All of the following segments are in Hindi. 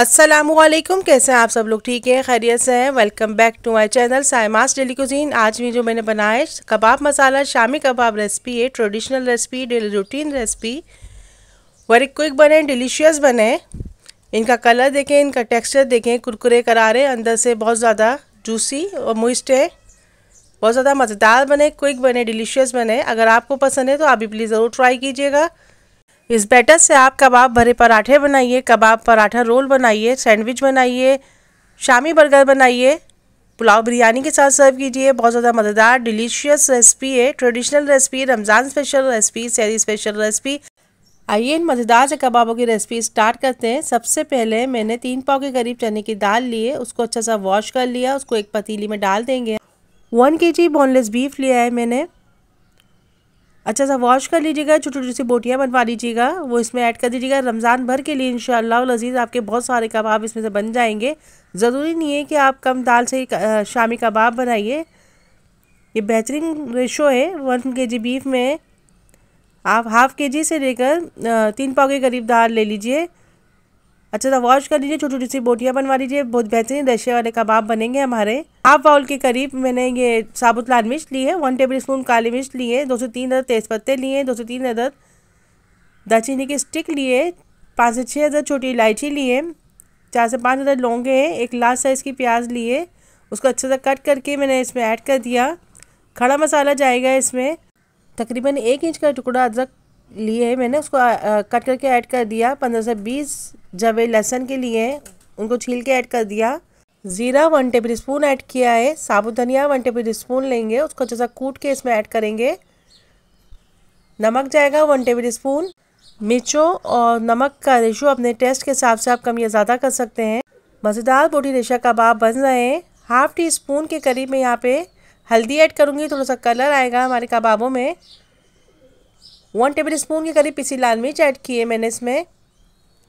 असलम कैसे हैं आप सब लोग ठीक हैं खैरियत से हैं welcome back to my channel Saima's daily cuisine आज भी जो मैंने बनाया है कबाब मसाला शामी कबाब रेसिपी है traditional recipe daily routine recipe very quick बने डिलीशियस बने इनका कलर देखें इनका टेक्सचर देखें कुरकुरे करारे अंदर से बहुत ज़्यादा जूसी और मुइस्ट है बहुत ज़्यादा मज़ेदार बने क्विक बने डिलीशियस बने अगर आपको पसंद है तो आप भी प्लीज़ ज़रूर ट्राई कीजिएगा इस बैटर से आप कबाब भरे पराठे बनाइए कबाब पराठा रोल बनाइए सैंडविच बनाइए शामी बर्गर बनाइए पुलाव बिरयानी के साथ सर्व कीजिए बहुत ज़्यादा मज़ेदार डिलीशियस रेसिपी है traditional recipe Ramzan special recipe सैरी स्पेशल रेसिपी आइए इन मज़ेदार से कबाबों की रेसिपी स्टार्ट करते हैं सबसे पहले मैंने तीन पाव के करीब चने की दाल ली है उसको अच्छा सा वॉश कर लिया उसको एक पतीली में डाल देंगे वन के जी बोनलेस बीफ लिया है मैंने अच्छा सा वॉश कर लीजिएगा छोटी छोटी सी बोटियाँ बनवा लीजिएगा वो इसमें ऐड कर दीजिएगा रमज़ान भर के लिए इन शज़ीज़ आपके बहुत सारे कबाब इसमें से बन जाएंगे ज़रूरी नहीं है कि आप कम दाल से शामी कबाब बनाइए ये बेहतरीन रेशो है वन के जी बीफ में आप हाफ़ के जी से लेकर तीन पाव के करीब दाल ले लीजिए अच्छा सा तो वॉश कर लीजिए छोटी छोटी सी बोटियाँ बनवा लीजिए बहुत बेहतरीन रशे वाले कबाब बनेंगे हमारे हाफ बाउल के करीब मैंने ये साबुत लाल मिर्च ली है वन टेबल स्पून काली मिर्च ली है दो से तीन अदर तेज़पत्ते लिए दो से तीन अदर दालचीनी के स्टिक लिए पाँच से छः अदर छोटी इलायची लिए चार से पाँच अदर लौंगे हैं एक लार्ज साइज़ की प्याज लिए उसको अच्छे से कट करके मैंने इसमें ऐड कर दिया खड़ा मसाला जाएगा इसमें तकरीबन एक इंच का टुकड़ा अदरक लिए है मैंने उसको कट करके ऐड कर दिया पंद्रह से बीस जब ये लहसन के लिए उनको छील के ऐड कर दिया ज़ीरा वन टेबल स्पून ऐड किया है साबुत धनिया वन टेबल स्पून लेंगे उसको जैसा कूट के इसमें ऐड करेंगे नमक जाएगा वन टेबल स्पून मिर्चों और नमक का रेशो अपने टेस्ट के हिसाब से आप कम या ज़्यादा कर सकते हैं मज़ेदार बोटी रेशा कबाब बन रहे हैं हाफ़ टी स्पून के करीब मैं यहाँ पे हल्दी ऐड करूँगी थोड़ा सा कलर आएगा हमारे कबाबों में वन टेबल स्पून के करीब पीसी लाल मिर्च ऐड किए मैंने इसमें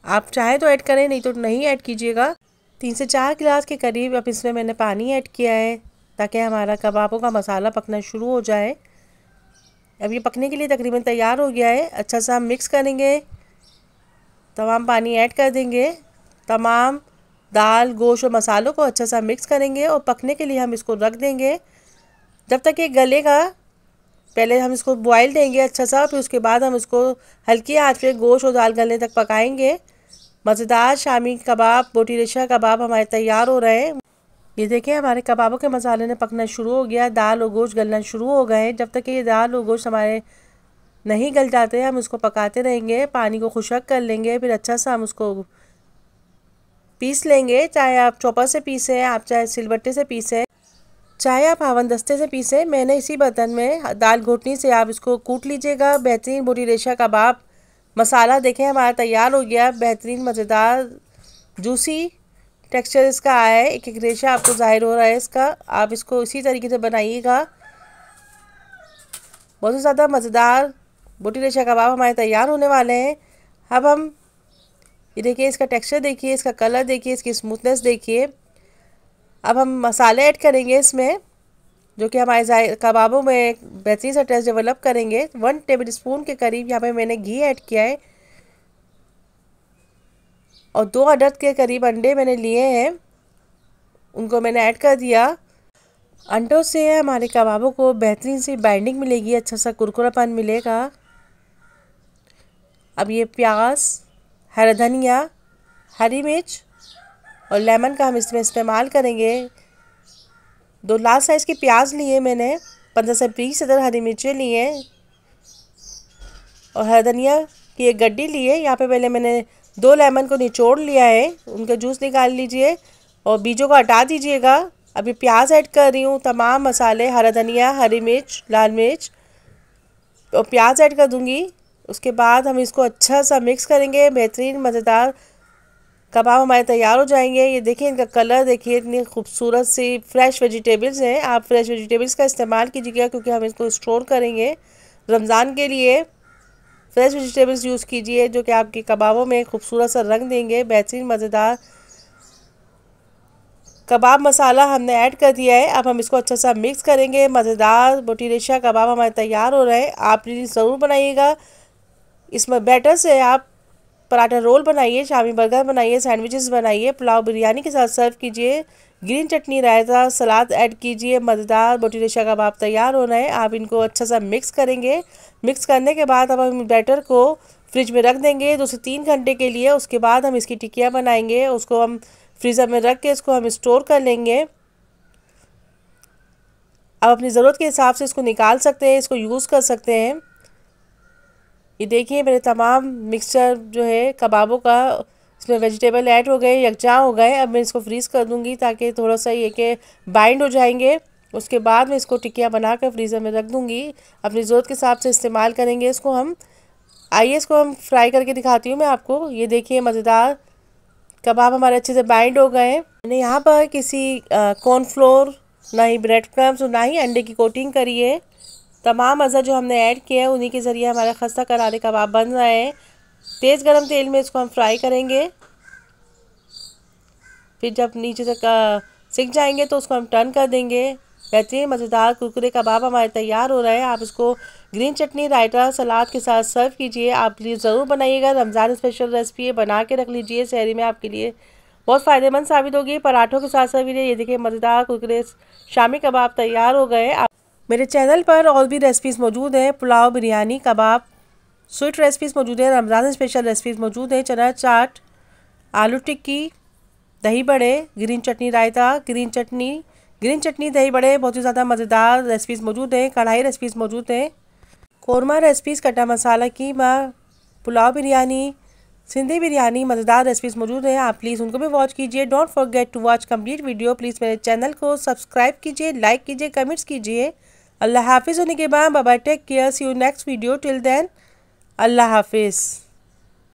आप चाहे तो ऐड करें नहीं तो नहीं ऐड कीजिएगा तीन से चार गिलास के करीब अब इसमें मैंने पानी ऐड किया है ताकि हमारा कबाबों का मसाला पकना शुरू हो जाए अब ये पकने के लिए तकरीबन तैयार हो गया है अच्छा सा हम मिक्स करेंगे तमाम पानी ऐड कर देंगे तमाम दाल गोश और मसालों को अच्छा सा मिक्स करेंगे और पकने के लिए हम इसको रख देंगे जब तक ये गलेगा पहले हम इसको बॉयल देंगे अच्छा सा फिर उसके बाद हम इसको हल्की आंच पे गोश्त और दाल गलने तक पकाएंगे मज़ेदार शामी कबाब बोटी रेशा कबाब हमारे तैयार हो रहे हैं ये देखें हमारे कबाबों के मसाले ने पकना शुरू हो गया दाल और गोश्त गलना शुरू हो गए जब तक ये दाल और गोश्त हमारे नहीं गल जाते हम उसको पकाते रहेंगे पानी को खुशक कर लेंगे फिर अच्छा सा हम उसको पीस लेंगे चाहे आप चोपर से पीसें आप चाहे सिलबट्टे से पीसें चाहे आप हावन दस्ते से पीसें मैंने इसी बर्तन में दाल घोटनी से आप इसको कूट लीजिएगा बेहतरीन बुरी रेशा कबाब मसाला देखें हमारा तैयार हो गया बेहतरीन मज़ेदार जूसी टेक्सचर इसका आया है एक एक रेशा आपको ज़ाहिर हो रहा है इसका आप इसको इसी तरीके से बनाइएगा बहुत ही ज़्यादा मज़ेदार बोटी रेशा कबाब हमारे तैयार होने वाले हैं अब हम ये देखिए इसका टेक्सचर देखिए इसका कलर देखिए इसकी स्मूथनेस देखिए अब हम मसाले ऐड करेंगे इसमें जो कि हमारे कबाबों में बेहतरीन सा टेस्ट डेवलप करेंगे वन टेबल स्पून के करीब यहाँ पे मैंने घी ऐड किया है और दो अदद के करीब अंडे मैंने लिए हैं उनको मैंने ऐड कर दिया अंडों से हमारे कबाबों को बेहतरीन सी बाइंडिंग मिलेगी अच्छा सा कुरकुरापन मिलेगा अब ये प्याज हरा धनिया हरी मिर्च और लेमन का हम इसमें इस्तेमाल करेंगे दो लाल साइज़ की प्याज लिए मैंने पंद्रह से बीस अदर हरी मिर्चें लिए और हरा धनिया की एक गड्डी लिए यहाँ पे पहले मैंने दो लेमन को निचोड़ लिया है उनका जूस निकाल लीजिए और बीजों को हटा दीजिएगा अभी प्याज ऐड कर रही हूँ तमाम मसाले हरा धनिया हरी मिर्च लाल मिर्च और प्याज ऐड कर दूँगी उसके बाद हम इसको अच्छा सा मिक्स करेंगे बेहतरीन मज़ेदार कबाब हमारे तैयार हो जाएंगे ये देखिए इनका कलर देखिए इतनी खूबसूरत सी फ्रेश वेजिटेबल्स हैं आप फ्रेश वेजिटेबल्स का इस्तेमाल कीजिएगा क्योंकि हम इसको स्टोर करेंगे रमज़ान के लिए फ्रेश वेजिटेबल्स यूज़ कीजिए जो कि आपके कबाबों में खूबसूरत सा रंग देंगे बेहतरीन मज़ेदार कबाब मसाला हमने ऐड कर दिया है अब हम इसको अच्छा सा मिक्स करेंगे मज़ेदार बोटी रेशा कबाब हमारे तैयार हो रहे हैं आप ज़रूर बनाइएगा इसमें बेटर से आप पराठा रोल बनाइए शामी बर्गर बनाइए सैंडविचेस बनाइए पुलाव बिरयानी के साथ सर्व कीजिए ग्रीन चटनी रायता सलाद ऐड कीजिए मज़ेदार बोटी रेशा कबाब तैयार हो रहे हैं आप इनको अच्छा सा मिक्स करेंगे मिक्स करने के बाद अब हम बैटर को फ्रिज में रख देंगे दो से तीन घंटे के लिए उसके बाद हम इसकी टिकिया बनाएंगे उसको हम फ्रीज़र में रख के इसको हम स्टोर कर लेंगे अब अपनी ज़रूरत के हिसाब से इसको निकाल सकते हैं इसको यूज़ कर सकते हैं ये देखिए मेरे तमाम मिक्सचर जो है कबाबों का इसमें वेजिटेबल ऐड हो गए यकजा हो गए अब मैं इसको फ्रीज़ कर दूँगी ताकि थोड़ा सा ये कि बाइंड हो जाएंगे उसके बाद मैं इसको टिकिया बनाकर फ्रीज़र में रख दूँगी अपनी ज़रूरत के हिसाब से इस्तेमाल करेंगे इसको हम आइए इसको हम फ्राई करके दिखाती हूँ मैं आपको ये देखिए मज़ेदार कबाब हमारे अच्छे से बाइंड हो गए हैं मैंने यहाँ पर किसी कॉर्नफ्लोर ना ही ब्रेड क्रम्स और ना ही अंडे की कोटिंग करी है तमाम अज़ा जो हमने ऐड किया है उन्हीं के ज़रिए हमारा खस्ता करारे कबाब बन रहा है तेज़ गरम तेल में इसको हम फ्राई करेंगे फिर जब नीचे तक सीख जाएंगे तो उसको हम टर्न कर देंगे बेहतरीन मज़ेदार कुरकुरे कबाब हमारे तैयार हो रहे हैं आप इसको ग्रीन चटनी रायता सलाद के साथ सर्व कीजिए आप प्लीज़ ज़रूर बनाइएगा रमज़ान स्पेशल रेसिपी है बना के रख लीजिए शहरी में आपके लिए बहुत फ़ायदेमंद साबित होगी पराठों के साथ सर्व कीजिए ये देखिए मज़ेदार कुरकुरे शामी कबाब तैयार हो गए आप मेरे चैनल पर और भी रेसिपीज़ मौजूद हैं पुलाव बिरयानी कबाब स्वीट रेसिपीज़ मौजूद हैं रमज़ान स्पेशल रेसिपीज़ मौजूद हैं चना चाट आलू tikki dahi bade green chutney raita green chutney green chutney dahi bade बहुत ही ज़्यादा मज़ेदार रेसिपीज़ मौजूद हैं कढ़ाई रेसिपीज़ मौजूद हैं कौरमा रेसिपीज़ कटा मसाला कीमा पुलाव बिरयानी सिंधी बिरयानी मज़ेदार रेसिपीज़ मौजूद हैं आप प्लीज़ उनको भी वॉच कीजिए don't forget to watch complete video please मेरे चैनल को सब्सक्राइब कीजिए लाइक कीजिए कमेंट्स कीजिए अल्लाह हाफिज़ होने के बाद बाबा take care see you next video till then अल्लाह हाफिज़